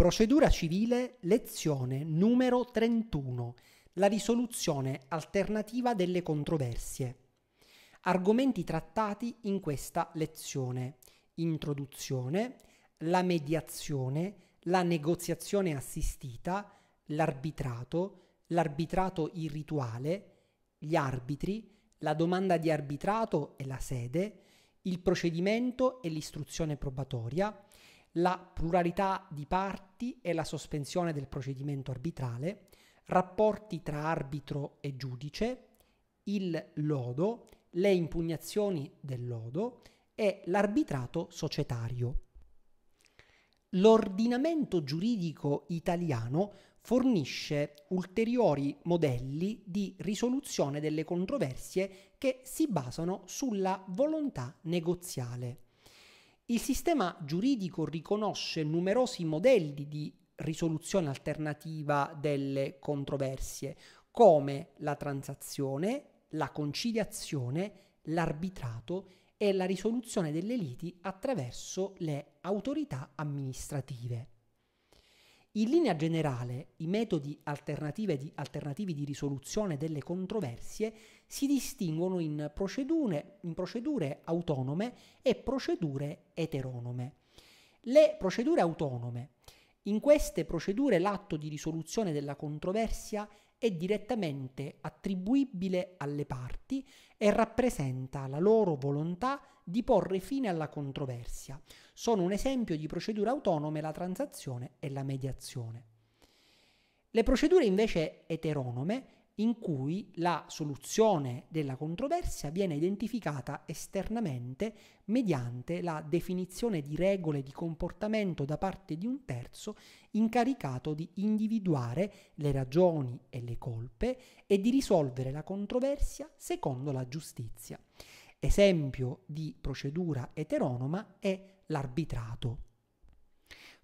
Procedura civile, lezione numero 31. La risoluzione alternativa delle controversie. Argomenti trattati in questa lezione. Introduzione, la mediazione, la negoziazione assistita, l'arbitrato, l'arbitrato irrituale, gli arbitri, la domanda di arbitrato e la sede, il procedimento e l'istruzione probatoria, la pluralità di parti e la sospensione del procedimento arbitrale, rapporti tra arbitro e giudice, il lodo, le impugnazioni del lodo e l'arbitrato societario. L'ordinamento giuridico italiano fornisce ulteriori modelli di risoluzione delle controversie che si basano sulla volontà negoziale. Il sistema giuridico riconosce numerosi modelli di risoluzione alternativa delle controversie, come la transazione, la conciliazione, l'arbitrato e la risoluzione delle liti attraverso le autorità amministrative. In linea generale, i metodi di, alternativi di risoluzione delle controversie si distinguono in procedure, in procedure autonome e procedure eteronome. Le procedure autonome in queste procedure l'atto di risoluzione della controversia è direttamente attribuibile alle parti e rappresenta la loro volontà di porre fine alla controversia. Sono un esempio di procedure autonome la transazione e la mediazione. Le procedure invece eteronome in cui la soluzione della controversia viene identificata esternamente mediante la definizione di regole di comportamento da parte di un terzo incaricato di individuare le ragioni e le colpe e di risolvere la controversia secondo la giustizia. Esempio di procedura eteronoma è l'arbitrato.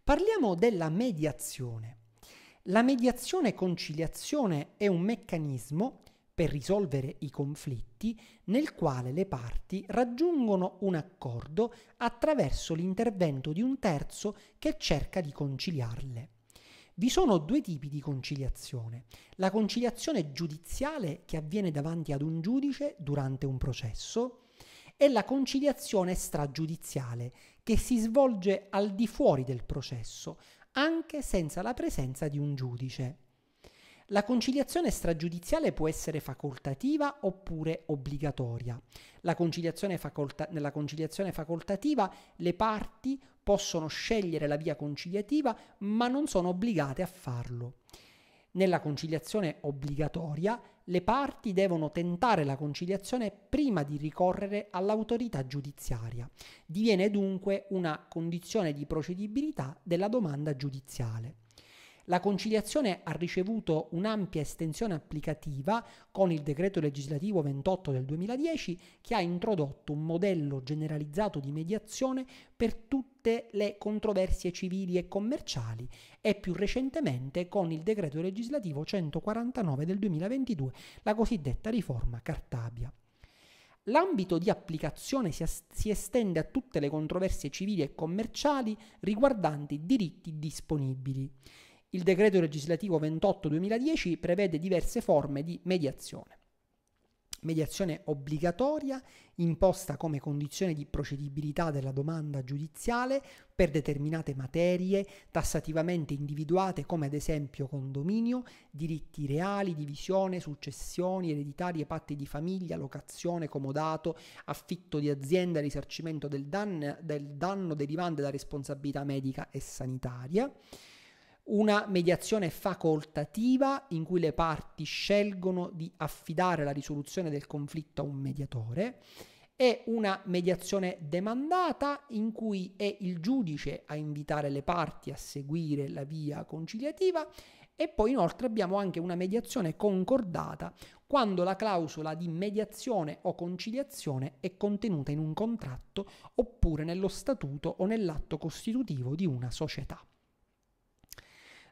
Parliamo della mediazione. La mediazione e conciliazione è un meccanismo per risolvere i conflitti nel quale le parti raggiungono un accordo attraverso l'intervento di un terzo che cerca di conciliarle. Vi sono due tipi di conciliazione. La conciliazione giudiziale che avviene davanti ad un giudice durante un processo e la conciliazione stragiudiziale che si svolge al di fuori del processo, anche senza la presenza di un giudice. La conciliazione stragiudiziale può essere facoltativa oppure obbligatoria. Conciliazione facolta- nella conciliazione facoltativa le parti possono scegliere la via conciliativa ma non sono obbligate a farlo. Nella conciliazione obbligatoria le parti devono tentare la conciliazione prima di ricorrere all'autorità giudiziaria. Diviene dunque una condizione di procedibilità della domanda giudiziale. La conciliazione ha ricevuto un'ampia estensione applicativa con il decreto legislativo 28 del 2010 che ha introdotto un modello generalizzato di mediazione per tutte le controversie civili e commerciali e più recentemente con il decreto legislativo 149 del 2022, la cosiddetta riforma Cartabia. L'ambito di applicazione si, as- si, estende a tutte le controversie civili e commerciali riguardanti diritti disponibili. Il decreto legislativo 28-2010 prevede diverse forme di mediazione. Mediazione obbligatoria, imposta come condizione di procedibilità della domanda giudiziale per determinate materie tassativamente individuate come ad esempio condominio, diritti reali, divisione, successioni, ereditarie, patti di famiglia, locazione, comodato, affitto di azienda, risarcimento del, dan- del danno derivante da responsabilità medica e sanitaria. Una mediazione facoltativa in cui le parti scelgono di affidare la risoluzione del conflitto a un mediatore e una mediazione demandata in cui è il giudice a invitare le parti a seguire la via conciliativa e poi inoltre abbiamo anche una mediazione concordata quando la clausola di mediazione o conciliazione è contenuta in un contratto oppure nello statuto o nell'atto costitutivo di una società.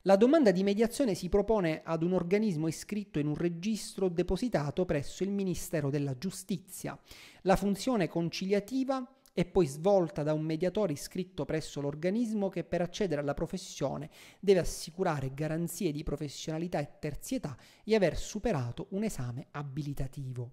La domanda di mediazione si propone ad un organismo iscritto in un registro depositato presso il Ministero della Giustizia. La funzione conciliativa è poi svolta da un mediatore iscritto presso l'organismo che per accedere alla professione deve assicurare garanzie di professionalità e terzietà e aver superato un esame abilitativo.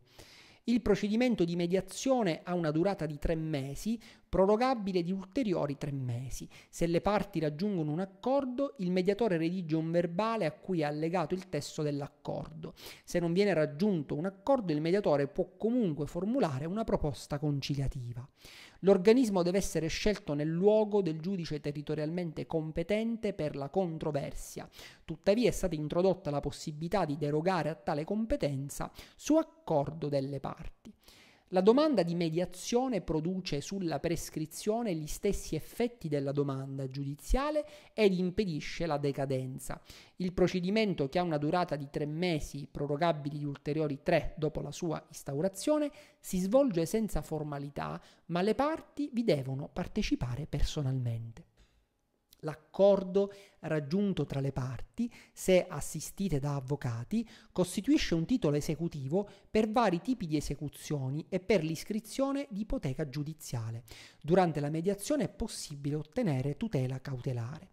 Il procedimento di mediazione ha una durata di tre mesi, prorogabile di ulteriori tre mesi. Se le parti raggiungono un accordo, il mediatore redige un verbale a cui è allegato il testo dell'accordo. Se non viene raggiunto un accordo, il mediatore può comunque formulare una proposta conciliativa. L'organismo deve essere scelto nel luogo del giudice territorialmente competente per la controversia. Tuttavia è stata introdotta la possibilità di derogare a tale competenza su accordo delle parti. La domanda di mediazione produce sulla prescrizione gli stessi effetti della domanda giudiziale ed impedisce la decadenza. Il procedimento che ha una durata di tre mesi, prorogabili di ulteriori tre dopo la sua instaurazione, si svolge senza formalità, ma le parti vi devono partecipare personalmente. L'accordo raggiunto tra le parti, se assistite da avvocati, costituisce un titolo esecutivo per vari tipi di esecuzioni e per l'iscrizione di ipoteca giudiziale. Durante la mediazione è possibile ottenere tutela cautelare.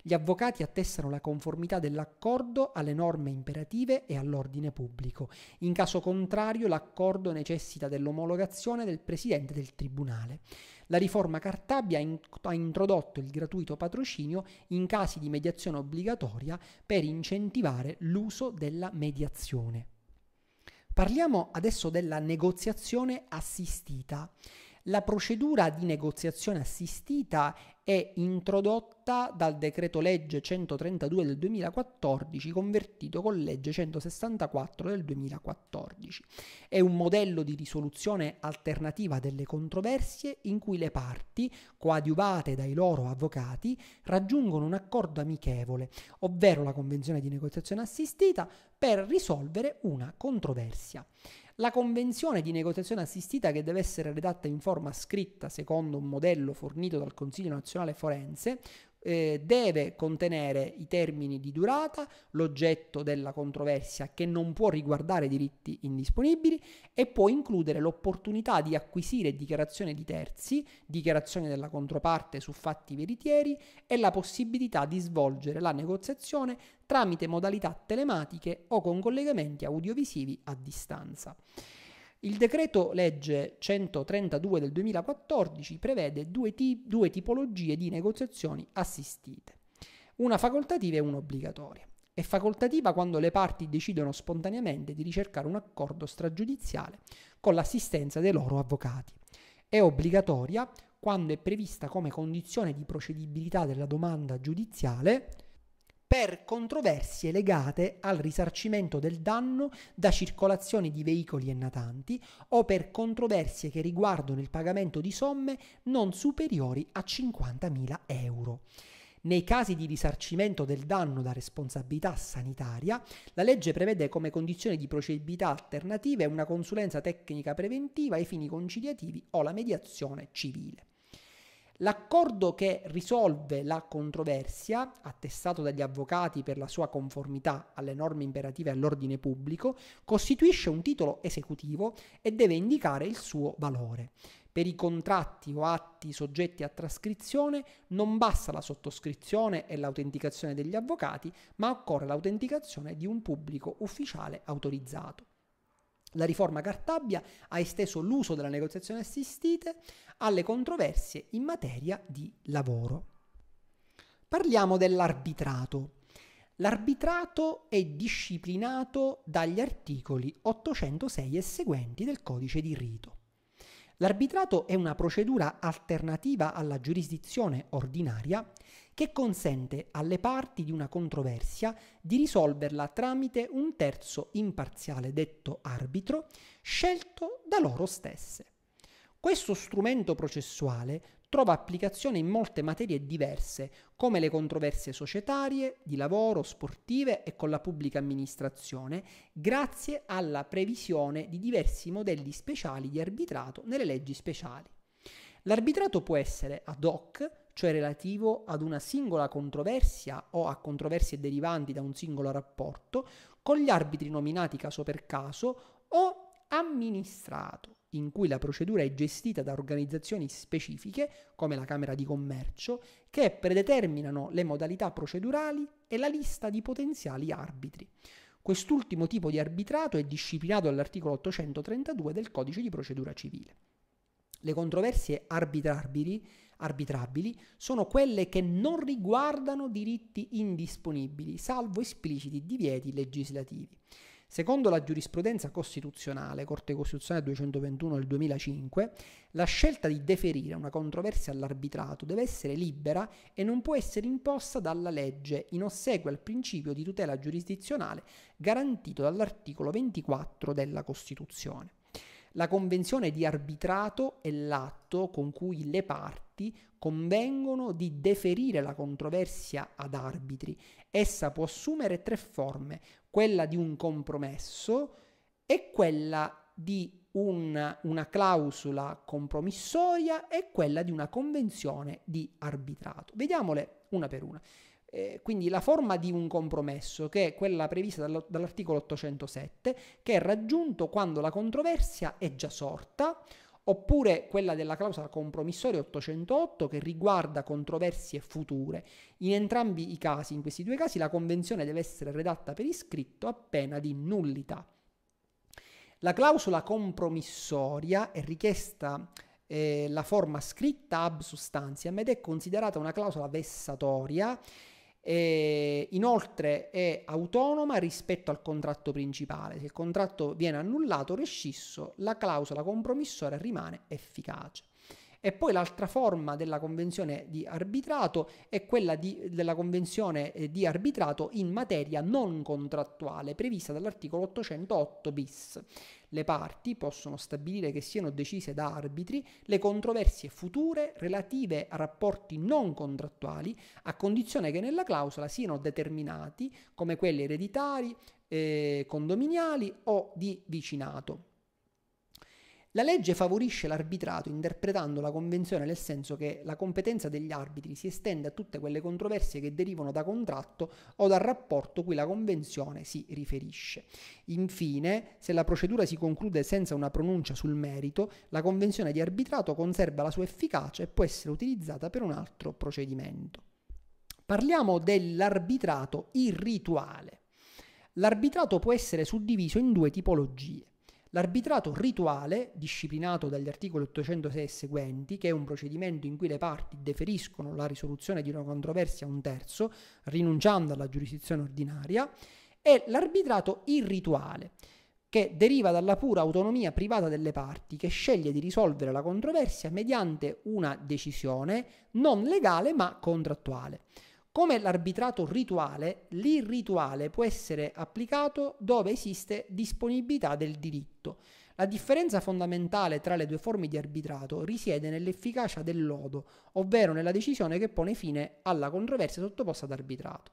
Gli avvocati attestano la conformità dell'accordo alle norme imperative e all'ordine pubblico. In caso contrario, l'accordo necessita dell'omologazione del presidente del tribunale. La riforma Cartabia ha introdotto il gratuito patrocinio in casi di mediazione obbligatoria per incentivare l'uso della mediazione. Parliamo adesso della negoziazione assistita. La procedura di negoziazione assistita è introdotta dal decreto legge 132 del 2014 convertito con legge 164 del 2014. È un modello di risoluzione alternativa delle controversie in cui le parti, coadiuvate dai loro avvocati, raggiungono un accordo amichevole, ovvero la convenzione di negoziazione assistita, per risolvere una controversia. La convenzione di negoziazione assistita che deve essere redatta in forma scritta secondo un modello fornito dal Consiglio nazionale forense eh, deve contenere i termini di durata, l'oggetto della controversia che non può riguardare diritti indisponibili e può includere l'opportunità di acquisire dichiarazioni di terzi, dichiarazioni della controparte su fatti veritieri e la possibilità di svolgere la negoziazione tramite modalità telematiche o con collegamenti audiovisivi a distanza. Il decreto legge 132 del 2014 prevede due, ti- due tipologie di negoziazioni assistite, una facoltativa e una obbligatoria. È facoltativa quando le parti decidono spontaneamente di ricercare un accordo stragiudiziale con l'assistenza dei loro avvocati. È obbligatoria quando è prevista come condizione di procedibilità della domanda giudiziale per controversie legate al risarcimento del danno da circolazione di veicoli e natanti o per controversie che riguardano il pagamento di somme non superiori a 50.000 euro. Nei casi di risarcimento del danno da responsabilità sanitaria, la legge prevede come condizione di procedibilità alternative una consulenza tecnica preventiva ai fini conciliativi o la mediazione civile. L'accordo che risolve la controversia, attestato dagli avvocati per la sua conformità alle norme imperative all'ordine pubblico, costituisce un titolo esecutivo e deve indicare il suo valore. Per i contratti o atti soggetti a trascrizione non basta la sottoscrizione e l'autenticazione degli avvocati, ma occorre l'autenticazione di un pubblico ufficiale autorizzato. La riforma Cartabia ha esteso l'uso della negoziazione assistite alle controversie in materia di lavoro. Parliamo dell'arbitrato. L'arbitrato è disciplinato dagli articoli 806 e seguenti del codice di rito. L'arbitrato è una procedura alternativa alla giurisdizione ordinaria che consente alle parti di una controversia di risolverla tramite un terzo imparziale detto arbitro scelto da loro stesse. Questo strumento processuale trova applicazione in molte materie diverse, come le controversie societarie, di lavoro, sportive e con la pubblica amministrazione, grazie alla previsione di diversi modelli speciali di arbitrato nelle leggi speciali. L'arbitrato può essere ad hoc, cioè relativo ad una singola controversia o a controversie derivanti da un singolo rapporto, con gli arbitri nominati caso per caso o amministrato in cui la procedura è gestita da organizzazioni specifiche, come la Camera di Commercio, che predeterminano le modalità procedurali e la lista di potenziali arbitri. Quest'ultimo tipo di arbitrato è disciplinato dall'articolo 832 del Codice di procedura civile. Le controversie arbitrabili, sono quelle che non riguardano diritti indisponibili, salvo espliciti divieti legislativi. Secondo la giurisprudenza costituzionale, Corte Costituzionale 221 del 2005, la scelta di deferire una controversia all'arbitrato deve essere libera e non può essere imposta dalla legge in ossequio al principio di tutela giurisdizionale garantito dall'articolo 24 della Costituzione. La convenzione di arbitrato è l'atto con cui le parti convengono di deferire la controversia ad arbitri. Essa può assumere tre forme, quella di un compromesso e quella di una, una, clausola compromissoria e quella di una convenzione di arbitrato. Vediamole una per una. Eh, quindi la forma di un compromesso, che è quella prevista dall'articolo 807, che è raggiunto quando la controversia è già sorta, oppure quella della clausola compromissoria 808 che riguarda controversie future. In entrambi i casi, in questi due casi, la convenzione deve essere redatta per iscritto a pena di nullità. La clausola compromissoria è richiesta eh, la forma scritta ab substantiam ed è considerata una clausola vessatoria e eh, inoltre è autonoma rispetto al contratto principale. Se il contratto viene annullato o rescisso, la clausola compromissoria rimane efficace. E poi l'altra forma della convenzione di arbitrato è quella di, della convenzione eh, di arbitrato in materia non contrattuale prevista dall'articolo 808 bis. Le parti possono stabilire che siano decise da arbitri le controversie future relative a rapporti non contrattuali, a condizione che nella clausola siano determinati come quelli ereditari, eh, condominiali o di vicinato. La legge favorisce l'arbitrato interpretando la Convenzione nel senso che la competenza degli arbitri si estende a tutte quelle controversie che derivano da contratto o dal rapporto cui la Convenzione si riferisce. Infine, se la procedura si conclude senza una pronuncia sul merito, la Convenzione di arbitrato conserva la sua efficacia e può essere utilizzata per un altro procedimento. Parliamo dell'arbitrato irrituale. L'arbitrato può essere suddiviso in due tipologie L'arbitrato rituale, disciplinato dagli articoli 806 e seguenti, che è un procedimento in cui le parti deferiscono la risoluzione di una controversia a un terzo, rinunciando alla giurisdizione ordinaria, è l'arbitrato irrituale, che deriva dalla pura autonomia privata delle parti, che sceglie di risolvere la controversia mediante una decisione non legale ma contrattuale. Come l'arbitrato rituale, l'irrituale può essere applicato dove esiste disponibilità del diritto. La differenza fondamentale tra le due forme di arbitrato risiede nell'efficacia del lodo, ovvero nella decisione che pone fine alla controversia sottoposta ad arbitrato.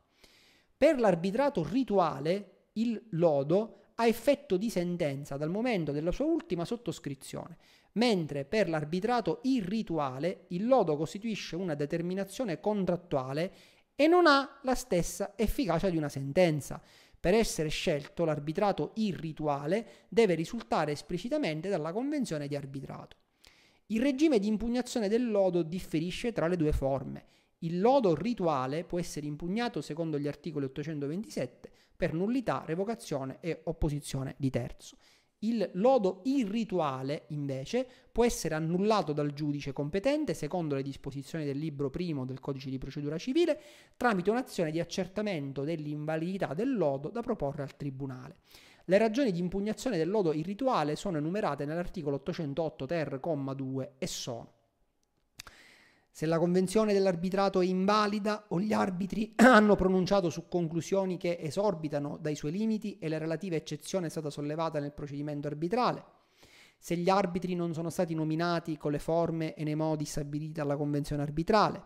Per l'arbitrato rituale, il lodo ha effetto di sentenza dal momento della sua ultima sottoscrizione, mentre per l'arbitrato irrituale il lodo costituisce una determinazione contrattuale e non ha la stessa efficacia di una sentenza. Per essere scelto l'arbitrato irrituale deve risultare esplicitamente dalla convenzione di arbitrato. Il regime di impugnazione del lodo differisce tra le due forme. Il lodo rituale può essere impugnato secondo gli articoli 827 per nullità, revocazione e opposizione di terzo. Il lodo irrituale, invece, può essere annullato dal giudice competente secondo le disposizioni del libro primo del codice di procedura civile tramite un'azione di accertamento dell'invalidità del lodo da proporre al tribunale. Le ragioni di impugnazione del lodo irrituale sono enumerate nell'articolo 808 ter, comma 2 e sono se la convenzione dell'arbitrato è invalida o gli arbitri hanno pronunciato su conclusioni che esorbitano dai suoi limiti e la relativa eccezione è stata sollevata nel procedimento arbitrale, se gli arbitri non sono stati nominati con le forme e nei modi stabiliti dalla convenzione arbitrale,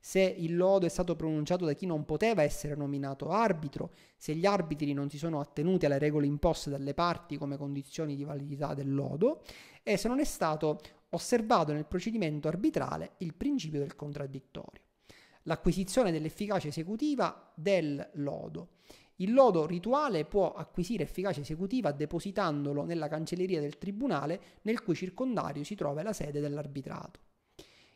se il lodo è stato pronunciato da chi non poteva essere nominato arbitro, se gli arbitri non si sono attenuti alle regole imposte dalle parti come condizioni di validità del lodo e se non è stato osservato nel procedimento arbitrale il principio del contraddittorio. L'acquisizione dell'efficacia esecutiva del lodo. Il lodo rituale può acquisire efficacia esecutiva depositandolo nella cancelleria del tribunale nel cui circondario si trova la sede dell'arbitrato.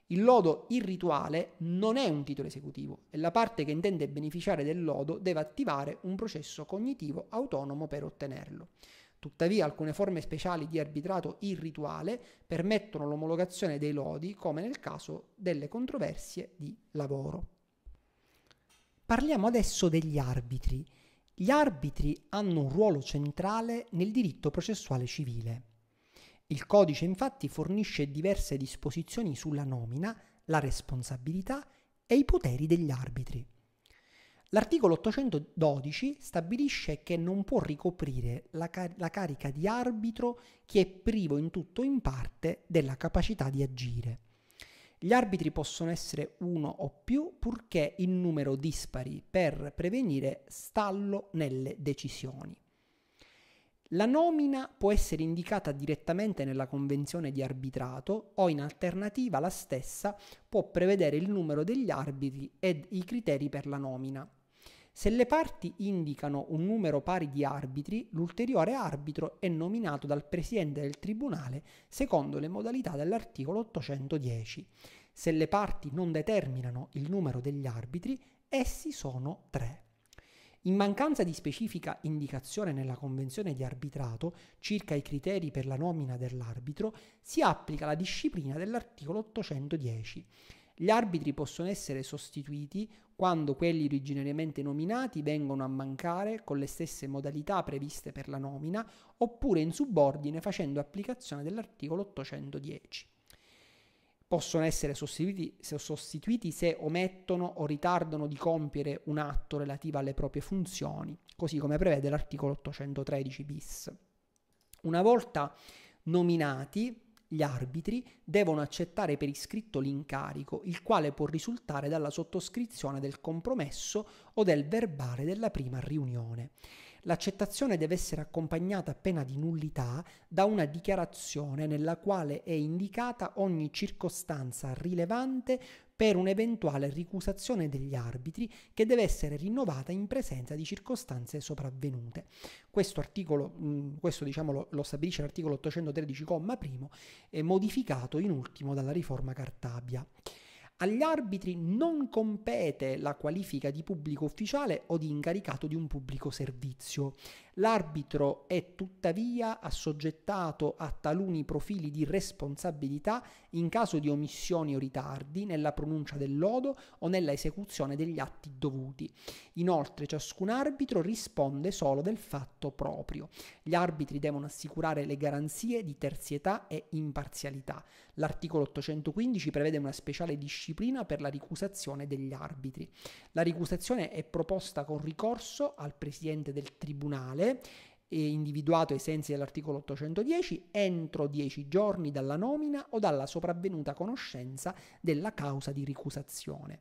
Il lodo irrituale non è un titolo esecutivo e la parte che intende beneficiare del lodo deve attivare un processo cognitivo autonomo per ottenerlo. Tuttavia alcune forme speciali di arbitrato irrituale permettono l'omologazione dei lodi, come nel caso delle controversie di lavoro. Parliamo adesso degli arbitri. Gli arbitri hanno un ruolo centrale nel diritto processuale civile. Il codice infatti fornisce diverse disposizioni sulla nomina, la responsabilità e i poteri degli arbitri. L'articolo 812 stabilisce che non può ricoprire la, car- la carica di arbitro chi è privo in tutto o in parte della capacità di agire. Gli arbitri possono essere uno o più purché in numero dispari per prevenire stallo nelle decisioni. La nomina può essere indicata direttamente nella convenzione di arbitrato o in alternativa la stessa può prevedere il numero degli arbitri ed i criteri per la nomina. Se le parti indicano un numero pari di arbitri, l'ulteriore arbitro è nominato dal Presidente del Tribunale secondo le modalità dell'articolo 810. Se le parti non determinano il numero degli arbitri, essi sono tre. In mancanza di specifica indicazione nella convenzione di arbitrato circa i criteri per la nomina dell'arbitro, si applica la disciplina dell'articolo 810. Gli arbitri possono essere sostituiti quando quelli originariamente nominati vengono a mancare con le stesse modalità previste per la nomina oppure in subordine facendo applicazione dell'articolo 810. Possono essere sostituiti, sostituiti se omettono o ritardano di compiere un atto relativo alle proprie funzioni, così come prevede l'articolo 813 bis. Una volta nominati, gli arbitri devono accettare per iscritto l'incarico, il quale può risultare dalla sottoscrizione del compromesso o del verbale della prima riunione. L'accettazione deve essere accompagnata appena di nullità da una dichiarazione nella quale è indicata ogni circostanza rilevante per un'eventuale ricusazione degli arbitri che deve essere rinnovata in presenza di circostanze sopravvenute. Questo articolo, mm, questo diciamo lo, lo stabilisce l'articolo 813, comma primo, modificato in ultimo dalla riforma Cartabia. Agli arbitri non compete la qualifica di pubblico ufficiale o di incaricato di un pubblico servizio. L'arbitro è tuttavia assoggettato a taluni profili di responsabilità in caso di omissioni o ritardi nella pronuncia del lodo o nella esecuzione degli atti dovuti. Inoltre ciascun arbitro risponde solo del fatto proprio. Gli arbitri devono assicurare le garanzie di terzietà e imparzialità. L'articolo 815 prevede una speciale disciplina disciplina per la ricusazione degli arbitri. La ricusazione è proposta con ricorso al presidente del tribunale individuato ai sensi dell'articolo 810 entro 10 giorni dalla nomina o dalla sopravvenuta conoscenza della causa di ricusazione.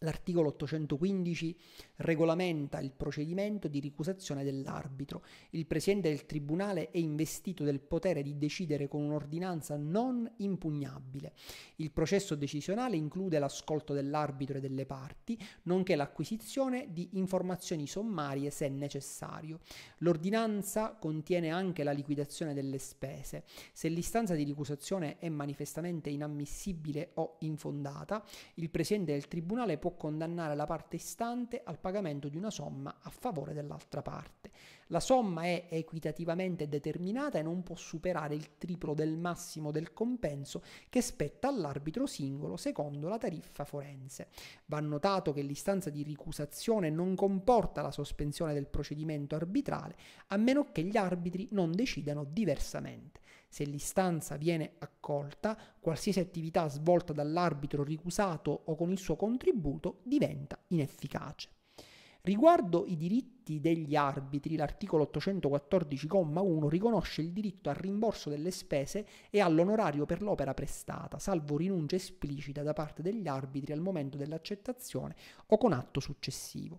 L'articolo 815 regolamenta il procedimento di ricusazione dell'arbitro. Il presidente del tribunale è investito del potere di decidere con un'ordinanza non impugnabile. Il processo decisionale include l'ascolto dell'arbitro e delle parti, nonché l'acquisizione di informazioni sommarie se necessario. L'ordinanza contiene anche la liquidazione delle spese. Se l'istanza di ricusazione è manifestamente inammissibile o infondata, il presidente del tribunale può condannare la parte istante al pagamento pagamento di una somma a favore dell'altra parte. La somma è equitativamente determinata e non può superare il triplo del massimo del compenso che spetta all'arbitro singolo secondo la tariffa forense. Va notato che l'istanza di ricusazione non comporta la sospensione del procedimento arbitrale a meno che gli arbitri non decidano diversamente. Se l'istanza viene accolta, qualsiasi attività svolta dall'arbitro ricusato o con il suo contributo diventa inefficace. Riguardo i diritti degli arbitri, l'articolo 814,1 riconosce il diritto al rimborso delle spese e all'onorario per l'opera prestata, salvo rinuncia esplicita da parte degli arbitri al momento dell'accettazione o con atto successivo.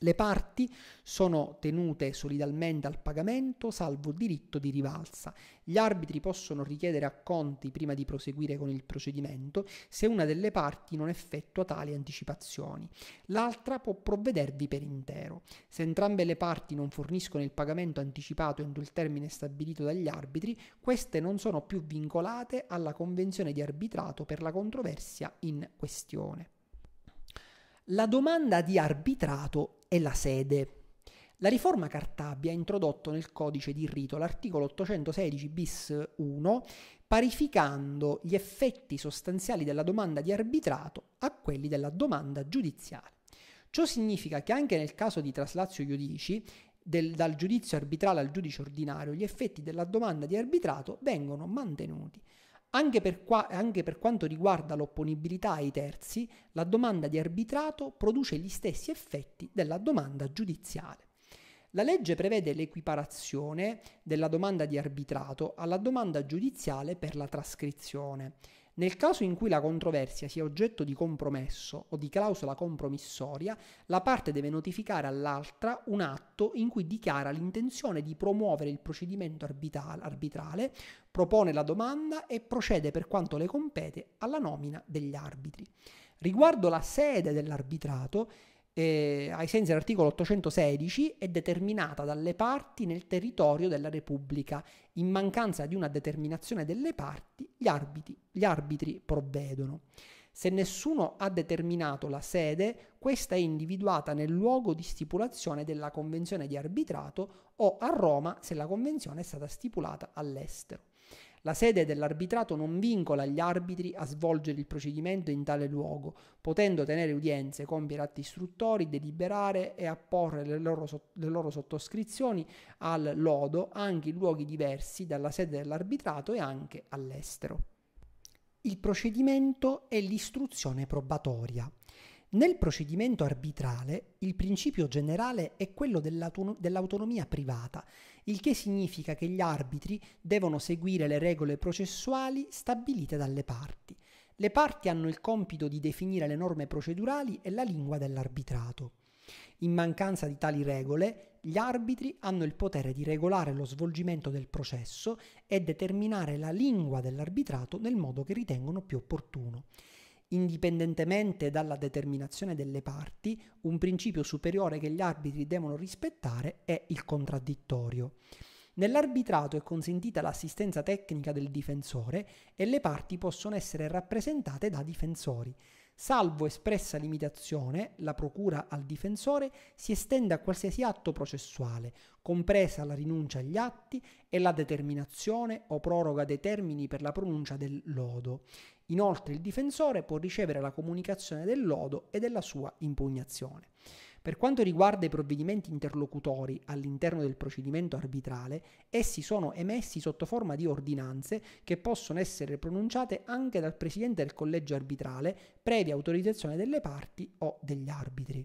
Le parti sono tenute solidalmente al pagamento, salvo diritto di rivalsa. Gli arbitri possono richiedere acconti prima di proseguire con il procedimento se una delle parti non effettua tali anticipazioni. L'altra può provvedervi per intero. Se entrambe le parti non forniscono il pagamento anticipato entro il termine stabilito dagli arbitri, queste non sono più vincolate alla convenzione di arbitrato per la controversia in questione. La domanda di arbitrato è la sede. La riforma Cartabia ha introdotto nel codice di rito l'articolo 816 bis 1 parificando gli effetti sostanziali della domanda di arbitrato a quelli della domanda giudiziale. Ciò significa che anche nel caso di traslazio giudici, del, dal giudizio arbitrale al giudice ordinario, gli effetti della domanda di arbitrato vengono mantenuti. Anche per, qua, anche per, quanto riguarda l'opponibilità ai terzi, la domanda di arbitrato produce gli stessi effetti della domanda giudiziale. La legge prevede l'equiparazione della domanda di arbitrato alla domanda giudiziale per la trascrizione. Nel caso in cui la controversia sia oggetto di compromesso o di clausola compromissoria, la parte deve notificare all'altra un atto in cui dichiara l'intenzione di promuovere il procedimento arbitrale, propone la domanda e procede per quanto le compete alla nomina degli arbitri. Riguardo la sede dell'arbitrato, eh, ai sensi dell'articolo 816 è determinata dalle parti nel territorio della Repubblica. In mancanza di una determinazione delle parti, gli arbitri, gli arbitri provvedono. Se nessuno ha determinato la sede, questa è individuata nel luogo di stipulazione della convenzione di arbitrato o a Roma se la convenzione è stata stipulata all'estero. La sede dell'arbitrato non vincola gli arbitri a svolgere il procedimento in tale luogo, potendo tenere udienze, compiere atti istruttori, deliberare e apporre le loro, le loro sottoscrizioni al lodo anche in luoghi diversi dalla sede dell'arbitrato e anche all'estero. Il procedimento è l'istruzione probatoria. Nel procedimento arbitrale il principio generale è quello dell'autonomia privata, il che significa che gli arbitri devono seguire le regole processuali stabilite dalle parti. Le parti hanno il compito di definire le norme procedurali e la lingua dell'arbitrato. In mancanza di tali regole, gli arbitri hanno il potere di regolare lo svolgimento del processo e determinare la lingua dell'arbitrato nel modo che ritengono più opportuno indipendentemente dalla determinazione delle parti, un principio superiore che gli arbitri devono rispettare è il contraddittorio. Nell'arbitrato è consentita l'assistenza tecnica del difensore e le parti possono essere rappresentate da difensori. Salvo espressa limitazione, la procura al difensore si estende a qualsiasi atto processuale, compresa la rinuncia agli atti e la determinazione o proroga dei termini per la pronuncia del lodo. Inoltre il difensore può ricevere la comunicazione del lodo e della sua impugnazione. Per quanto riguarda i provvedimenti interlocutori all'interno del procedimento arbitrale, essi sono emessi sotto forma di ordinanze che possono essere pronunciate anche dal Presidente del Collegio arbitrale, previa autorizzazione delle parti o degli arbitri.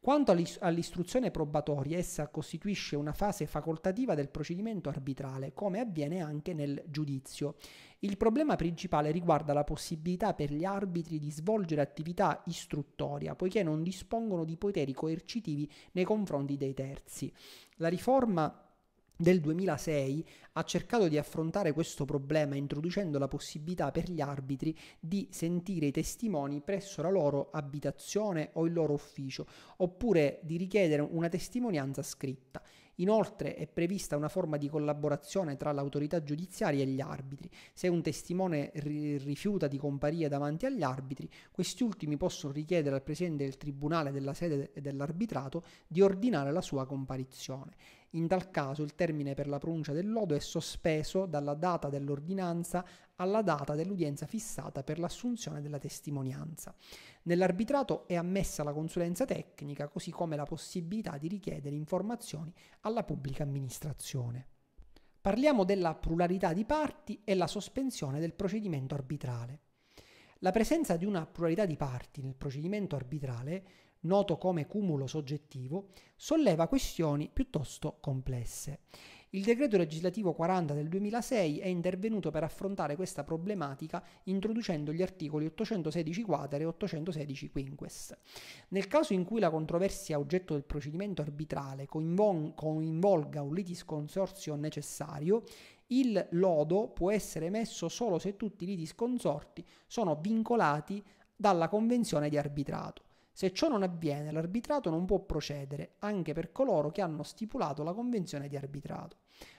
Quanto all'istruzione probatoria, essa costituisce una fase facoltativa del procedimento arbitrale, come avviene anche nel giudizio. Il problema principale riguarda la possibilità per gli arbitri di svolgere attività istruttoria, poiché non dispongono di poteri coercitivi nei confronti dei terzi. La riforma del 2006 ha cercato di affrontare questo problema introducendo la possibilità per gli arbitri di sentire i testimoni presso la loro abitazione o il loro ufficio, oppure di richiedere una testimonianza scritta. Inoltre è prevista una forma di collaborazione tra l'autorità giudiziaria e gli arbitri. Se un testimone ri- rifiuta di comparire davanti agli arbitri, questi ultimi possono richiedere al presidente del tribunale della sede dell'arbitrato di ordinare la sua comparizione. In tal caso il termine per la pronuncia del lodo è sospeso dalla data dell'ordinanza alla data dell'udienza fissata per l'assunzione della testimonianza. Nell'arbitrato è ammessa la consulenza tecnica, così come la possibilità di richiedere informazioni alla pubblica amministrazione. Parliamo della pluralità di parti e la sospensione del procedimento arbitrale. La presenza di una pluralità di parti nel procedimento arbitrale noto come cumulo soggettivo, solleva questioni piuttosto complesse. Il decreto legislativo 40 del 2006 è intervenuto per affrontare questa problematica introducendo gli articoli 816 quater e 816 quinques. Nel caso in cui la controversia oggetto del procedimento arbitrale coinvolga un litisconsorzio necessario, il lodo può essere emesso solo se tutti i litisconsorti sono vincolati dalla convenzione di arbitrato. Se ciò non avviene, l'arbitrato non può procedere, anche per coloro che hanno stipulato la convenzione di arbitrato.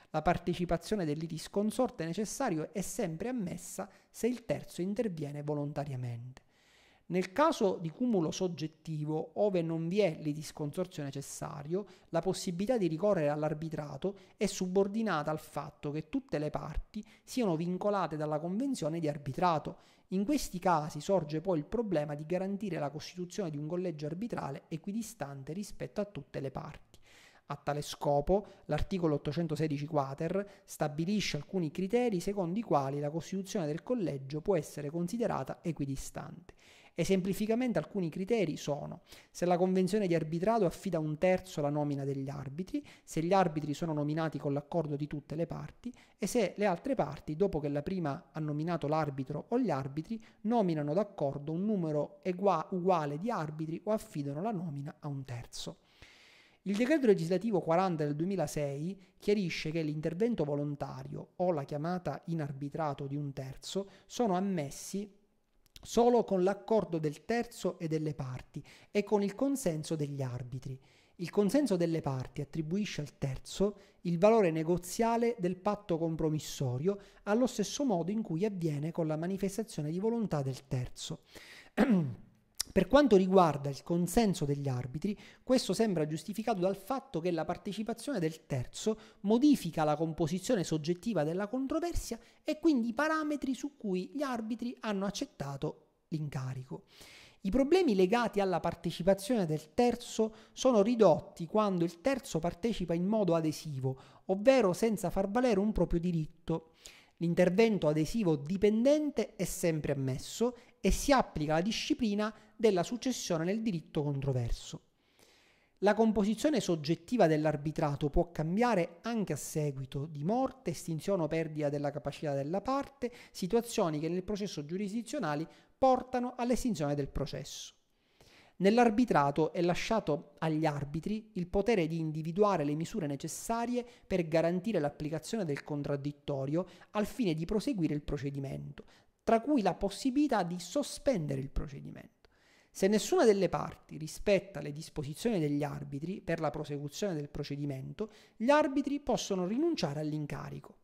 La partecipazione del litisconsorte necessario è sempre ammessa se il terzo interviene volontariamente. Nel caso di cumulo soggettivo, ove non vi è l'idisconsorzio necessario, la possibilità di ricorrere all'arbitrato è subordinata al fatto che tutte le parti siano vincolate dalla convenzione di arbitrato. In questi casi sorge poi il problema di garantire la costituzione di un collegio arbitrale equidistante rispetto a tutte le parti. A tale scopo, l'articolo 816 quater stabilisce alcuni criteri secondo i quali la costituzione del collegio può essere considerata equidistante. Esemplificamente alcuni criteri sono se la convenzione di arbitrato affida a un terzo la nomina degli arbitri, se gli arbitri sono nominati con l'accordo di tutte le parti e se le altre parti, dopo che la prima ha nominato l'arbitro o gli arbitri, nominano d'accordo un numero uguale di arbitri o affidano la nomina a un terzo. Il decreto legislativo 40 del 2006 chiarisce che l'intervento volontario o la chiamata in arbitrato di un terzo sono ammessi solo con l'accordo del terzo e delle parti e con il consenso degli arbitri. Il consenso delle parti attribuisce al terzo il valore negoziale del patto compromissorio allo stesso modo in cui avviene con la manifestazione di volontà del terzo. Per quanto riguarda il consenso degli arbitri, questo sembra giustificato dal fatto che la partecipazione del terzo modifica la composizione soggettiva della controversia e quindi i parametri su cui gli arbitri hanno accettato l'incarico. I problemi legati alla partecipazione del terzo sono ridotti quando il terzo partecipa in modo adesivo, ovvero senza far valere un proprio diritto. L'intervento adesivo dipendente è sempre ammesso e si applica la disciplina della successione nel diritto controverso. La composizione soggettiva dell'arbitrato può cambiare anche a seguito di morte, estinzione o perdita della capacità della parte, situazioni che nel processo giurisdizionale portano all'estinzione del processo. Nell'arbitrato è lasciato agli arbitri il potere di individuare le misure necessarie per garantire l'applicazione del contraddittorio al fine di proseguire il procedimento, tra cui la possibilità di sospendere il procedimento. Se nessuna delle parti rispetta le disposizioni degli arbitri per la prosecuzione del procedimento, gli arbitri possono rinunciare all'incarico.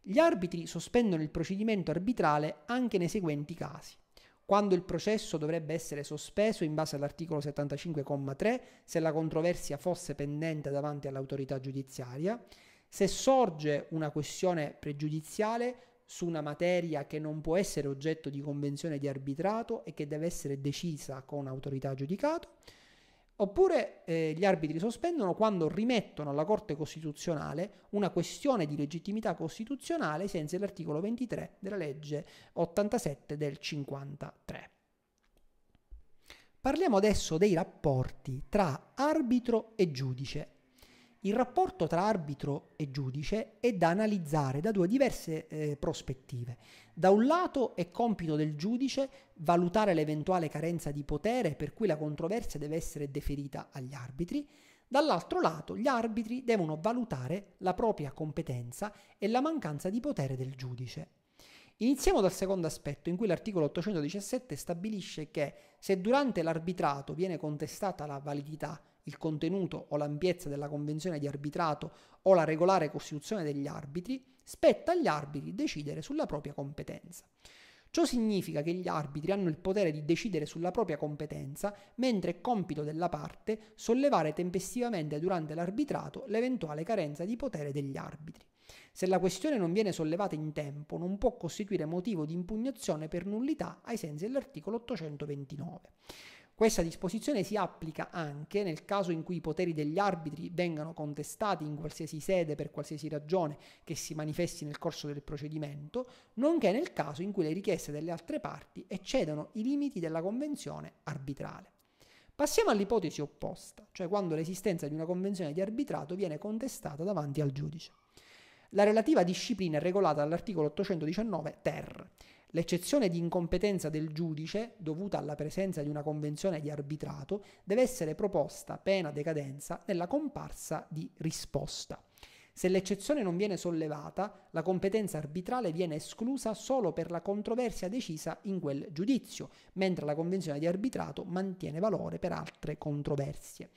Gli arbitri sospendono il procedimento arbitrale anche nei seguenti casi. Quando il processo dovrebbe essere sospeso in base all'articolo 75,3 se la controversia fosse pendente davanti all'autorità giudiziaria, se sorge una questione pregiudiziale su una materia che non può essere oggetto di convenzione di arbitrato e che deve essere decisa con autorità giudicato, oppure eh, gli arbitri sospendono quando rimettono alla Corte Costituzionale una questione di legittimità costituzionale ai sensi dell'articolo 23 della legge 87 del 53. Parliamo adesso dei rapporti tra arbitro e giudice il rapporto tra arbitro e giudice è da analizzare da due diverse eh, prospettive. Da un lato è compito del giudice valutare l'eventuale carenza di potere per cui la controversia deve essere deferita agli arbitri, dall'altro lato gli arbitri devono valutare la propria competenza e la mancanza di potere del giudice. Iniziamo dal secondo aspetto, in cui l'articolo 817 stabilisce che se durante l'arbitrato viene contestata la validità il contenuto o l'ampiezza della convenzione di arbitrato o la regolare costituzione degli arbitri, spetta agli arbitri decidere sulla propria competenza. Ciò significa che gli arbitri hanno il potere di decidere sulla propria competenza, mentre è compito della parte sollevare tempestivamente durante l'arbitrato l'eventuale carenza di potere degli arbitri. Se la questione non viene sollevata in tempo, non può costituire motivo di impugnazione per nullità ai sensi dell'articolo 829. Questa disposizione si applica anche nel caso in cui i poteri degli arbitri vengano contestati in qualsiasi sede per qualsiasi ragione che si manifesti nel corso del procedimento, nonché nel caso in cui le richieste delle altre parti eccedano i limiti della convenzione arbitrale. Passiamo all'ipotesi opposta, cioè quando l'esistenza di una convenzione di arbitrato viene contestata davanti al giudice. La relativa disciplina è regolata dall'articolo 819 ter. L'eccezione di incompetenza del giudice, dovuta alla presenza di una convenzione di arbitrato, deve essere proposta, pena decadenza, nella comparsa di risposta. Se l'eccezione non viene sollevata, la competenza arbitrale viene esclusa solo per la controversia decisa in quel giudizio, mentre la convenzione di arbitrato mantiene valore per altre controversie.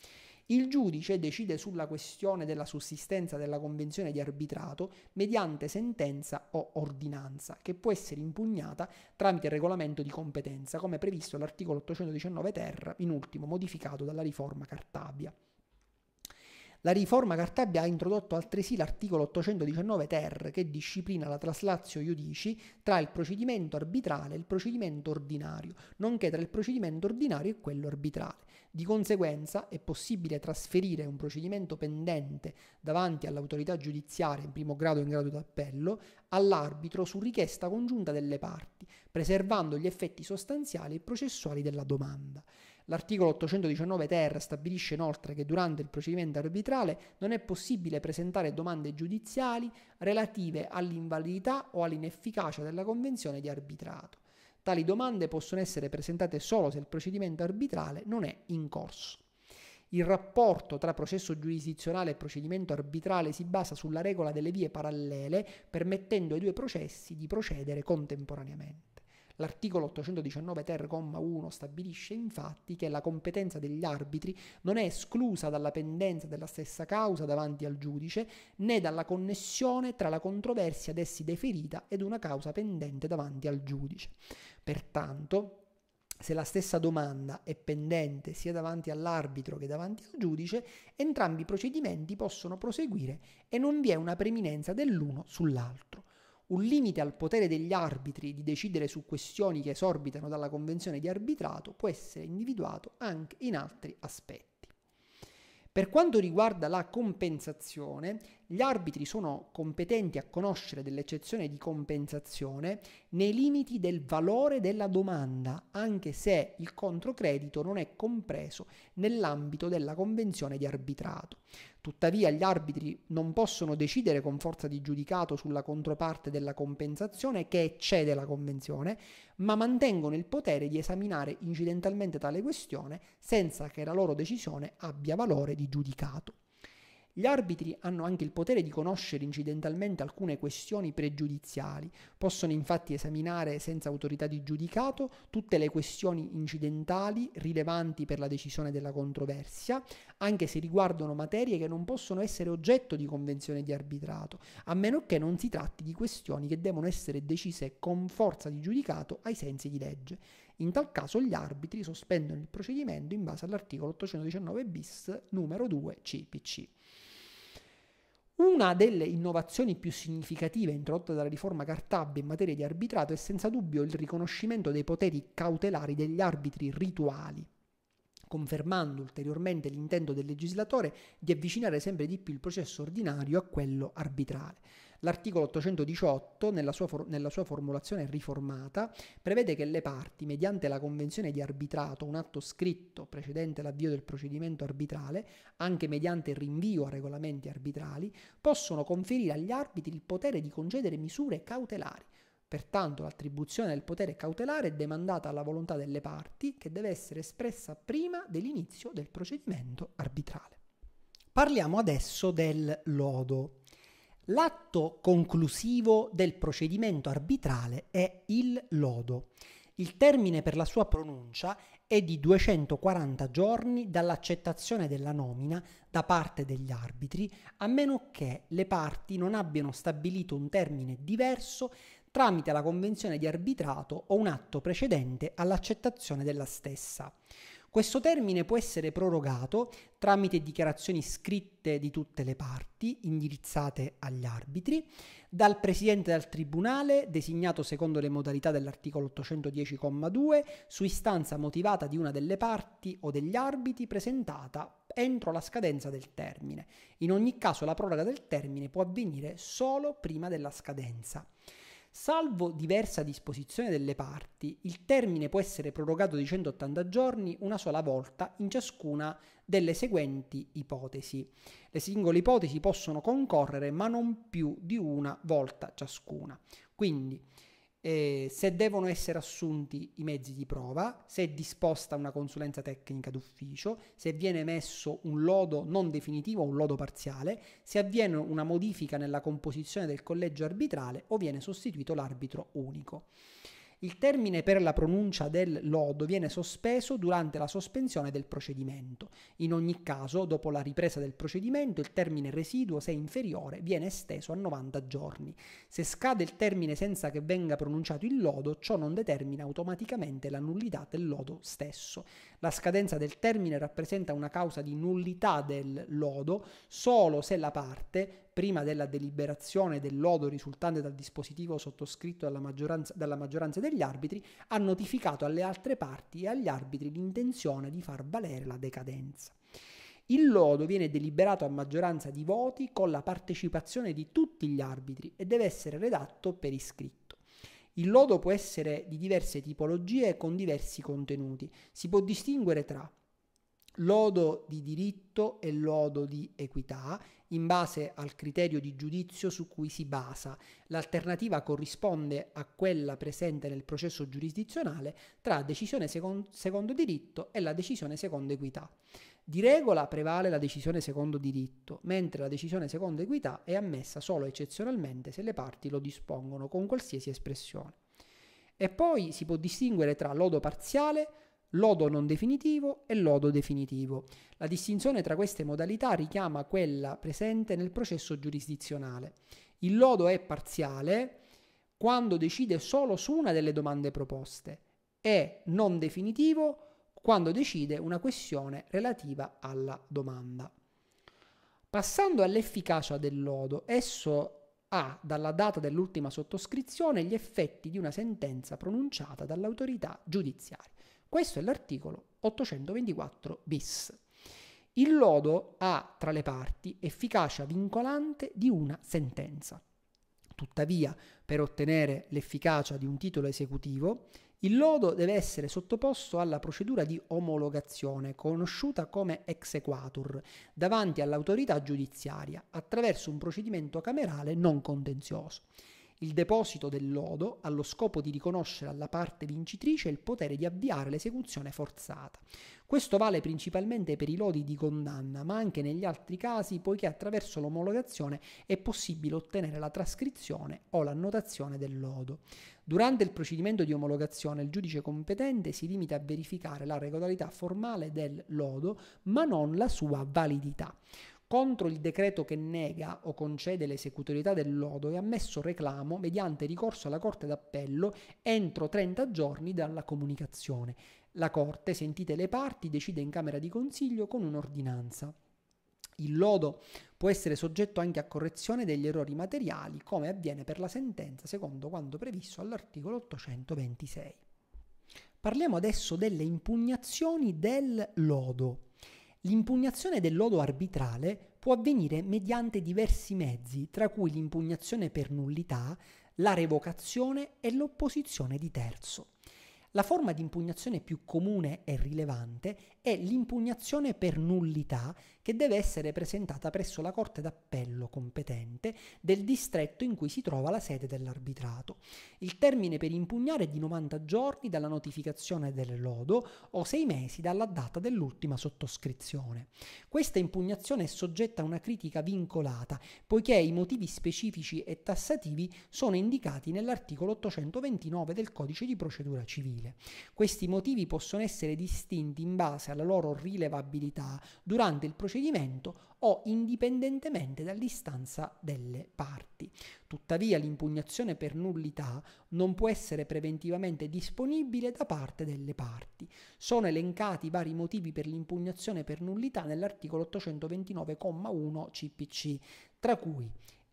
Il giudice decide sulla questione della sussistenza della convenzione di arbitrato mediante sentenza o ordinanza, che può essere impugnata tramite il regolamento di competenza, come previsto all'articolo 819 ter, in ultimo modificato dalla riforma Cartabia. La riforma Cartabia ha introdotto altresì l'articolo 819 ter che disciplina la traslatio iudici tra il procedimento arbitrale e il procedimento ordinario, nonché tra il procedimento ordinario e quello arbitrale. Di conseguenza è possibile trasferire un procedimento pendente davanti all'autorità giudiziaria in primo grado e in grado d'appello all'arbitro su richiesta congiunta delle parti, preservando gli effetti sostanziali e processuali della domanda. L'articolo 819 ter stabilisce inoltre che durante il procedimento arbitrale non è possibile presentare domande giudiziali relative all'invalidità o all'inefficacia della convenzione di arbitrato. Tali domande possono essere presentate solo se il procedimento arbitrale non è in corso. Il rapporto tra processo giurisdizionale e procedimento arbitrale si basa sulla regola delle vie parallele, permettendo ai due processi di procedere contemporaneamente. L'articolo 819 ter, 1 stabilisce infatti che la competenza degli arbitri non è esclusa dalla pendenza della stessa causa davanti al giudice né dalla connessione tra la controversia ad essi deferita ed una causa pendente davanti al giudice. Pertanto, se la stessa domanda è pendente sia davanti all'arbitro che davanti al giudice, entrambi i procedimenti possono proseguire e non vi è una preminenza dell'uno sull'altro. Un limite al potere degli arbitri di decidere su questioni che esorbitano dalla convenzione di arbitrato può essere individuato anche in altri aspetti. Per quanto riguarda la compensazione, gli arbitri sono competenti a conoscere dell'eccezione di compensazione nei limiti del valore della domanda, anche se il controcredito non è compreso nell'ambito della convenzione di arbitrato. Tuttavia gli arbitri non possono decidere con forza di giudicato sulla controparte della compensazione che eccede la convenzione, ma mantengono il potere di esaminare incidentalmente tale questione senza che la loro decisione abbia valore di giudicato. Gli arbitri hanno anche il potere di conoscere incidentalmente alcune questioni pregiudiziali, possono infatti esaminare senza autorità di giudicato tutte le questioni incidentali rilevanti per la decisione della controversia, anche se riguardano materie che non possono essere oggetto di convenzione di arbitrato, a meno che non si tratti di questioni che devono essere decise con forza di giudicato ai sensi di legge. In tal caso gli arbitri sospendono il procedimento in base all'articolo 819 bis numero 2 CPC. Una delle innovazioni più significative introdotte dalla riforma Cartabia in materia di arbitrato è senza dubbio il riconoscimento dei poteri cautelari degli arbitri rituali, confermando ulteriormente l'intento del legislatore di avvicinare sempre di più il processo ordinario a quello arbitrale. L'articolo 818, nella sua, for- nella sua formulazione riformata, prevede che le parti, mediante la convenzione di arbitrato, un atto scritto precedente l'avvio del procedimento arbitrale, anche mediante il rinvio a regolamenti arbitrali, possono conferire agli arbitri il potere di concedere misure cautelari. Pertanto l'attribuzione del potere cautelare è demandata alla volontà delle parti che deve essere espressa prima dell'inizio del procedimento arbitrale. Parliamo adesso del lodo. L'atto conclusivo del procedimento arbitrale è il lodo. Il termine per la sua pronuncia è di 240 giorni dall'accettazione della nomina da parte degli arbitri, a meno che le parti non abbiano stabilito un termine diverso tramite la convenzione di arbitrato o un atto precedente all'accettazione della stessa. Questo termine può essere prorogato tramite dichiarazioni scritte di tutte le parti, indirizzate agli arbitri, dal presidente del tribunale, designato secondo le modalità dell'articolo 810,2, su istanza motivata di una delle parti o degli arbitri presentata entro la scadenza del termine. In ogni caso la proroga del termine può avvenire solo prima della scadenza. Salvo diversa disposizione delle parti, il termine può essere prorogato di 180 giorni una sola volta in ciascuna delle seguenti ipotesi. Le singole ipotesi possono concorrere ma non più di una volta ciascuna. Quindi, eh, se devono essere assunti i mezzi di prova, se è disposta una consulenza tecnica d'ufficio, se viene messo un lodo non definitivo o un lodo parziale, se avviene una modifica nella composizione del collegio arbitrale o viene sostituito l'arbitro unico. Il termine per la pronuncia del lodo viene sospeso durante la sospensione del procedimento. In ogni caso, dopo la ripresa del procedimento, il termine residuo, se inferiore, viene esteso a 90 giorni. Se scade il termine senza che venga pronunciato il lodo, ciò non determina automaticamente la nullità del lodo stesso. La scadenza del termine rappresenta una causa di nullità del lodo solo se la parte prima della deliberazione del lodo risultante dal dispositivo sottoscritto dalla maggioranza, dalla maggioranza degli arbitri, ha notificato alle altre parti e agli arbitri l'intenzione di far valere la decadenza. Il lodo viene deliberato a maggioranza di voti con la partecipazione di tutti gli arbitri e deve essere redatto per iscritto. Il lodo può essere di diverse tipologie e con diversi contenuti. Si può distinguere tra lodo di diritto e lodo di equità in base al criterio di giudizio su cui si basa. L'alternativa corrisponde a quella presente nel processo giurisdizionale tra decisione secondo, diritto e la decisione secondo equità. Di regola prevale la decisione secondo diritto, mentre la decisione secondo equità è ammessa solo eccezionalmente se le parti lo dispongono con qualsiasi espressione. E poi si può distinguere tra lodo parziale, lodo non definitivo e lodo definitivo. La distinzione tra queste modalità richiama quella presente nel processo giurisdizionale. Il lodo è parziale quando decide solo su una delle domande proposte e non definitivo quando decide una questione relativa alla domanda. Passando all'efficacia del lodo, esso ha dalla data dell'ultima sottoscrizione gli effetti di una sentenza pronunciata dall'autorità giudiziaria. Questo è l'articolo 824 bis. Il lodo ha tra le parti efficacia vincolante di una sentenza. Tuttavia, per ottenere l'efficacia di un titolo esecutivo, il lodo deve essere sottoposto alla procedura di omologazione, conosciuta come exequatur, davanti all'autorità giudiziaria, attraverso un procedimento camerale non contenzioso il deposito del lodo allo scopo di riconoscere alla parte vincitrice il potere di avviare l'esecuzione forzata. Questo vale principalmente per i lodi di condanna, ma anche negli altri casi, poiché attraverso l'omologazione è possibile ottenere la trascrizione o l'annotazione del lodo. Durante il procedimento di omologazione il giudice competente si limita a verificare la regolarità formale del lodo, ma non la sua validità contro il decreto che nega o concede l'esecutorietà del lodo è ammesso reclamo mediante ricorso alla Corte d'Appello entro 30 giorni dalla comunicazione. La Corte, sentite le parti, decide in Camera di Consiglio con un'ordinanza. Il lodo può essere soggetto anche a correzione degli errori materiali, come avviene per la sentenza secondo quanto previsto all'articolo 826. Parliamo adesso delle impugnazioni del lodo. L'impugnazione del lodo arbitrale può avvenire mediante diversi mezzi, tra cui l'impugnazione per nullità, la revocazione e l'opposizione di terzo. La forma di impugnazione più comune e rilevante è l'impugnazione per nullità che deve essere presentata presso la Corte d'Appello competente del distretto in cui si trova la sede dell'arbitrato. Il termine per impugnare è di 90 giorni dalla notificazione del lodo o 6 mesi dalla data dell'ultima sottoscrizione. Questa impugnazione è soggetta a una critica vincolata, poiché i motivi specifici e tassativi sono indicati nell'articolo 829 del Codice di procedura civile maschile. Questi motivi possono essere distinti in base alla loro rilevabilità durante il procedimento o indipendentemente dall'istanza delle parti. Tuttavia l'impugnazione per nullità non può essere preventivamente disponibile da parte delle parti. Sono elencati vari motivi per l'impugnazione per nullità nell'articolo 829,1 CPC, tra cui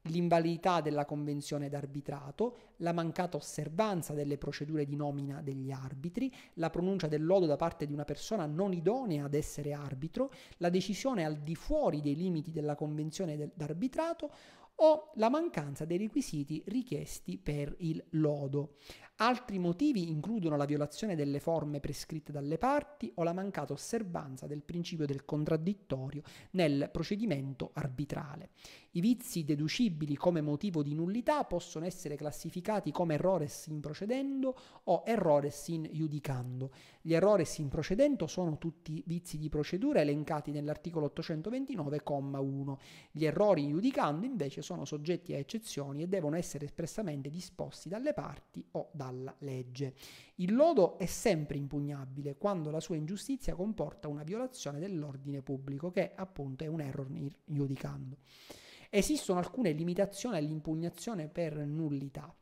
l'invalidità della convenzione d'arbitrato, la mancata osservanza delle procedure di nomina degli arbitri, la pronuncia del lodo da parte di una persona non idonea ad essere arbitro, la decisione al di fuori dei limiti della convenzione del, d'arbitrato o la mancanza dei requisiti richiesti per il lodo. Altri motivi includono la violazione delle forme prescritte dalle parti o la mancata osservanza del principio del contraddittorio nel procedimento arbitrale. I vizi deducibili come motivo di nullità possono essere classificati come errores in procedendo o errores in giudicando. Gli errores in procedendo sono tutti vizi di procedura elencati nell'articolo 829,1. Gli errori in giudicando invece sono soggetti a eccezioni e devono essere espressamente disposti dalle parti o da dalla legge. Il lodo è sempre impugnabile quando la sua ingiustizia comporta una violazione dell'ordine pubblico, che appunto è un error giudicando. Esistono alcune limitazioni all'impugnazione per nullità.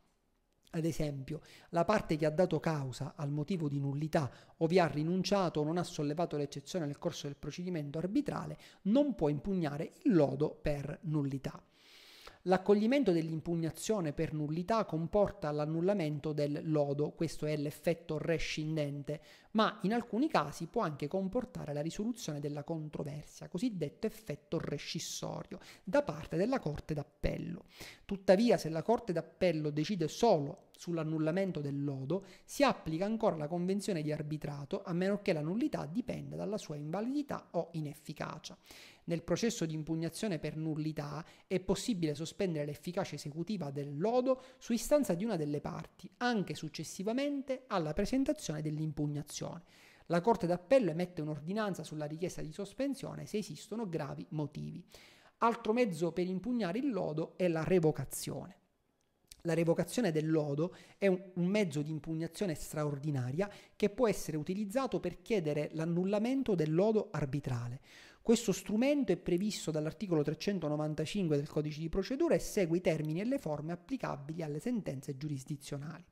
Ad esempio, la parte che ha dato causa al motivo di nullità o vi ha rinunciato o non ha sollevato l'eccezione nel corso del procedimento arbitrale non può impugnare il lodo per nullità. L'accoglimento dell'impugnazione per nullità comporta l'annullamento del lodo, questo è l'effetto rescindente, ma in alcuni casi può anche comportare la risoluzione della controversia, cosiddetto effetto rescissorio, da parte della Corte d'Appello. Tuttavia, se la Corte d'Appello decide solo sull'annullamento del lodo, si applica ancora la convenzione di arbitrato, a meno che la nullità dipenda dalla sua invalidità o inefficacia. Nel processo di impugnazione per nullità è possibile sospendere l'efficacia esecutiva del lodo su istanza di una delle parti, anche successivamente alla presentazione dell'impugnazione. La Corte d'Appello emette un'ordinanza sulla richiesta di sospensione se esistono gravi motivi. Altro mezzo per impugnare il lodo è la revocazione. La revocazione del lodo è un mezzo di impugnazione straordinaria che può essere utilizzato per chiedere l'annullamento del lodo arbitrale. Questo strumento è previsto dall'articolo 395 del codice di procedura e segue i termini e le forme applicabili alle sentenze giurisdizionali.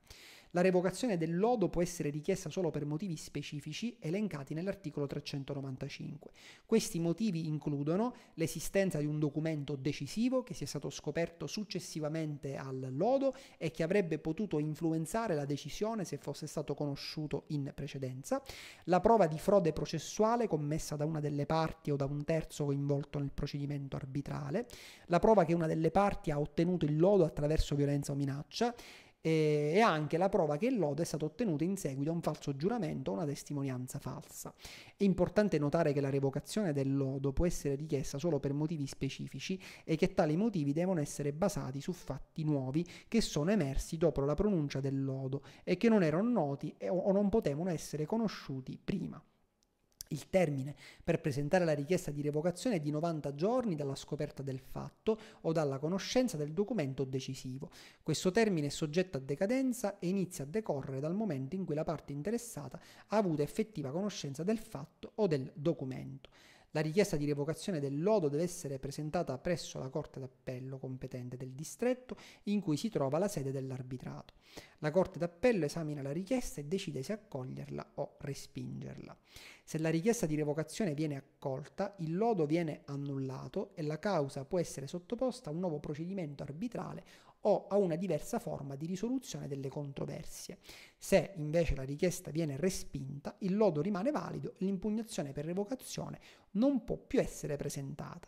La revocazione del lodo può essere richiesta solo per motivi specifici elencati nell'articolo 395. Questi motivi includono l'esistenza di un documento decisivo che sia stato scoperto successivamente al lodo e che avrebbe potuto influenzare la decisione se fosse stato conosciuto in precedenza, la prova di frode processuale commessa da una delle parti o da un terzo coinvolto nel procedimento arbitrale, la prova che una delle parti ha ottenuto il lodo attraverso violenza o minaccia, e anche la prova che il lodo è stato ottenuto in seguito a un falso giuramento o una testimonianza falsa. È importante notare che la revocazione del lodo può essere richiesta solo per motivi specifici e che tali motivi devono essere basati su fatti nuovi che sono emersi dopo la pronuncia del lodo e che non erano noti o non potevano essere conosciuti prima. Il termine per presentare la richiesta di revocazione è di 90 giorni dalla scoperta del fatto o dalla conoscenza del documento decisivo. Questo termine è soggetto a decadenza e inizia a decorrere dal momento in cui la parte interessata ha avuto effettiva conoscenza del fatto o del documento. La richiesta di revocazione del lodo deve essere presentata presso la Corte d'Appello competente del distretto in cui si trova la sede dell'arbitrato. La Corte d'Appello esamina la richiesta e decide se accoglierla o respingerla. Se la richiesta di revocazione viene accolta, il lodo viene annullato e la causa può essere sottoposta a un nuovo procedimento arbitrale o a una diversa forma di risoluzione delle controversie. Se invece la richiesta viene respinta, il lodo rimane valido e l'impugnazione per revocazione non può più essere presentata.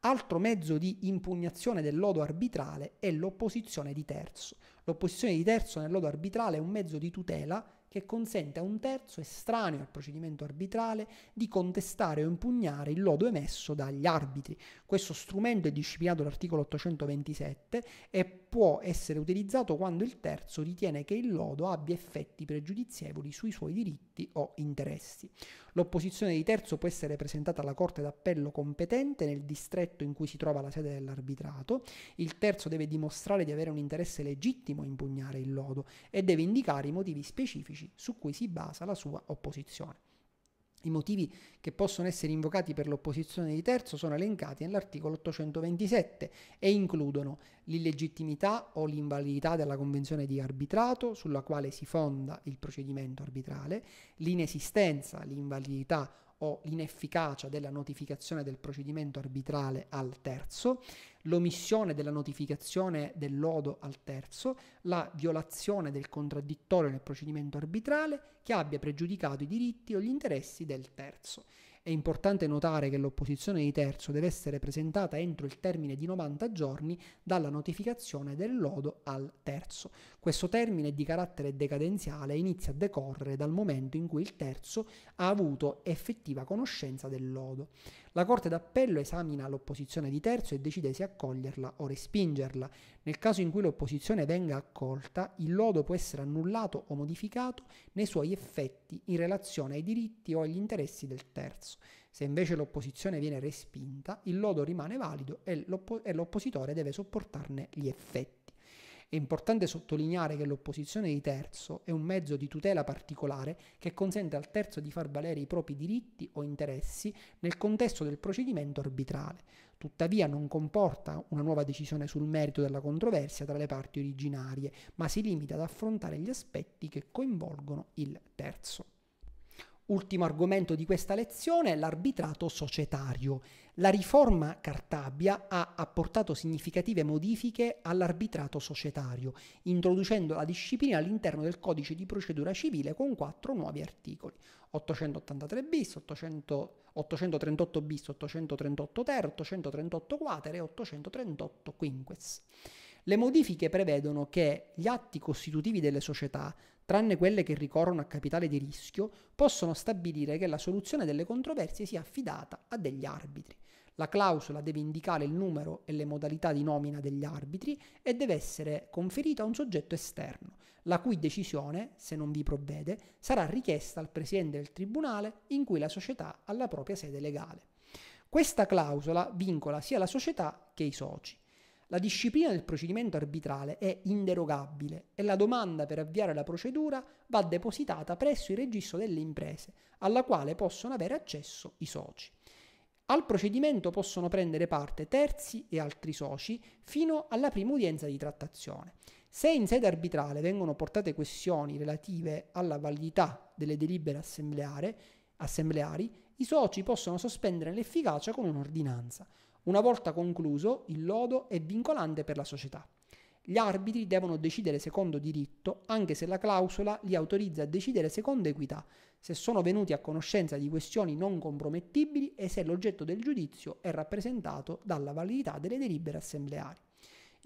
Altro mezzo di impugnazione del lodo arbitrale è l'opposizione di terzo. L'opposizione di terzo nel lodo arbitrale è un mezzo di tutela che consente a un terzo estraneo al procedimento arbitrale di contestare o impugnare il lodo emesso dagli arbitri. Questo strumento è disciplinato dall'articolo 827 e può essere utilizzato quando il terzo ritiene che il lodo abbia effetti pregiudizievoli sui suoi diritti o interessi. L'opposizione di terzo può essere presentata alla Corte d'Appello competente nel distretto in cui si trova la sede dell'arbitrato. Il terzo deve dimostrare di avere un interesse legittimo a impugnare il lodo e deve indicare i motivi specifici su cui si basa la sua opposizione. I motivi che possono essere invocati per l'opposizione di terzo sono elencati nell'articolo 827 e includono l'illegittimità o l'invalidità della convenzione di arbitrato sulla quale si fonda il procedimento arbitrale, l'inesistenza, l'invalidità o l'inefficacia della notificazione del procedimento arbitrale al terzo, l'omissione della notificazione del lodo al terzo, la violazione del contraddittorio nel procedimento arbitrale che abbia pregiudicato i diritti o gli interessi del terzo. È importante notare che l'opposizione di terzo deve essere presentata entro il termine di 90 giorni dalla notificazione del lodo al terzo. Questo termine di carattere decadenziale inizia a decorrere dal momento in cui il terzo ha avuto effettiva conoscenza del lodo. La Corte d'Appello esamina l'opposizione di terzo e decide se accoglierla o respingerla. Nel caso in cui l'opposizione venga accolta, il lodo può essere annullato o modificato nei suoi effetti in relazione ai diritti o agli interessi del terzo. Se invece l'opposizione viene respinta, il lodo rimane valido e, l'oppo- e l'oppositore deve sopportarne gli effetti. È importante sottolineare che l'opposizione di terzo è un mezzo di tutela particolare che consente al terzo di far valere i propri diritti o interessi nel contesto del procedimento arbitrale. Tuttavia non comporta una nuova decisione sul merito della controversia tra le parti originarie, ma si limita ad affrontare gli aspetti che coinvolgono il terzo. Ultimo argomento di questa lezione è l'arbitrato societario. La riforma Cartabia ha apportato significative modifiche all'arbitrato societario, introducendo la disciplina all'interno del codice di procedura civile con quattro nuovi articoli, 883 bis, 800, 838 bis, 838 ter, 838 quater e 838 quinques. Le modifiche prevedono che gli atti costitutivi delle società, tranne quelle che ricorrono a capitale di rischio, possono stabilire che la soluzione delle controversie sia affidata a degli arbitri. La clausola deve indicare il numero e le modalità di nomina degli arbitri e deve essere conferita a un soggetto esterno, la cui decisione, se non vi provvede, sarà richiesta al presidente del tribunale in cui la società ha la propria sede legale. Questa clausola vincola sia la società che i soci. La disciplina del procedimento arbitrale è inderogabile e la domanda per avviare la procedura va depositata presso il registro delle imprese, alla quale possono avere accesso i soci. Al procedimento possono prendere parte terzi e altri soci fino alla prima udienza di trattazione. Se in sede arbitrale vengono portate questioni relative alla validità delle delibere assembleari, i soci possono sospendere l'efficacia con un'ordinanza. Una volta concluso, il lodo è vincolante per la società. Gli arbitri devono decidere secondo diritto, anche se la clausola li autorizza a decidere secondo equità, se sono venuti a conoscenza di questioni non compromettibili e se l'oggetto del giudizio è rappresentato dalla validità delle delibere assembleari.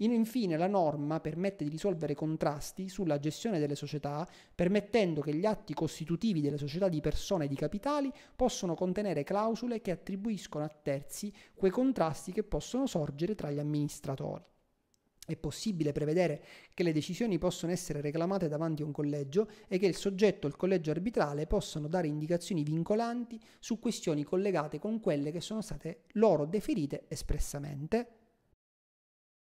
Infine la norma permette di risolvere contrasti sulla gestione delle società, permettendo che gli atti costitutivi delle società di persone e di capitali possano contenere clausole che attribuiscono a terzi quei contrasti che possono sorgere tra gli amministratori. È possibile prevedere che le decisioni possono essere reclamate davanti a un collegio e che il soggetto o il collegio arbitrale possano dare indicazioni vincolanti su questioni collegate con quelle che sono state loro deferite espressamente